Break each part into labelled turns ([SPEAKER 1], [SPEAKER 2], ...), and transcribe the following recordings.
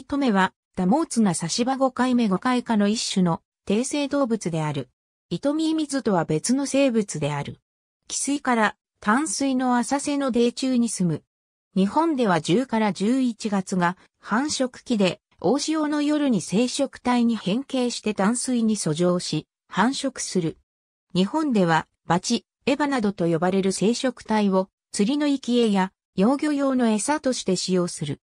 [SPEAKER 1] 糸目は、ダモーツが差し場5回目5回下の一種の、低生動物である。糸ミミズとは別の生物である。汽水から、淡水の浅瀬の泥中に住む。日本では10から11月が繁殖期で、大潮の夜に生殖体に変形して淡水に遡上し、繁殖する。日本では、バチ、エバなどと呼ばれる生殖体を釣りの生き餌や養魚用の餌として使用する。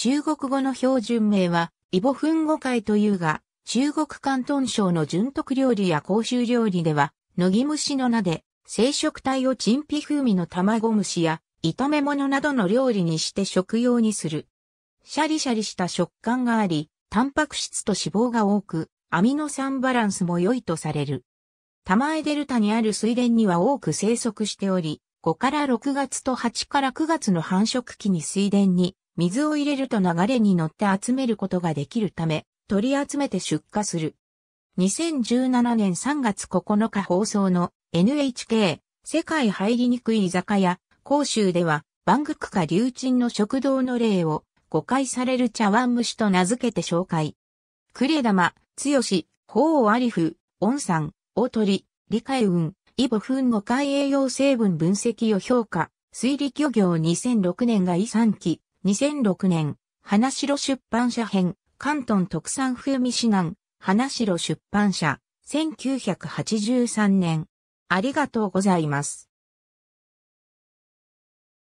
[SPEAKER 1] 中国語の標準名は、イボフンゴ会というが、中国関東省の純徳料理や公衆料理では、のぎ虫の名で、生食体を陳皮風味の卵蒸しや、炒め物などの料理にして食用にする。シャリシャリした食感があり、タンパク質と脂肪が多く、アミノ酸バランスも良いとされる。玉江デルタにある水田には多く生息しており、5から6月と8から9月の繁殖期に水田に水を入れると流れに乗って集めることができるため、取り集めて出荷する。2017年3月9日放送の NHK 世界入りにくい居酒屋、広州では、バングクカ流鎮の食堂の例を誤解される茶碗蒸しと名付けて紹介。クレダマ、ツヨシ、ホウアリフ、オンサン、オトリ、リカエウン、イボフン5回栄養成分分析を評価、水利漁業2006年が遺産期、2006年、花城出版社編、関東特産風味指南、花城出版社、1983年。ありがとうございます。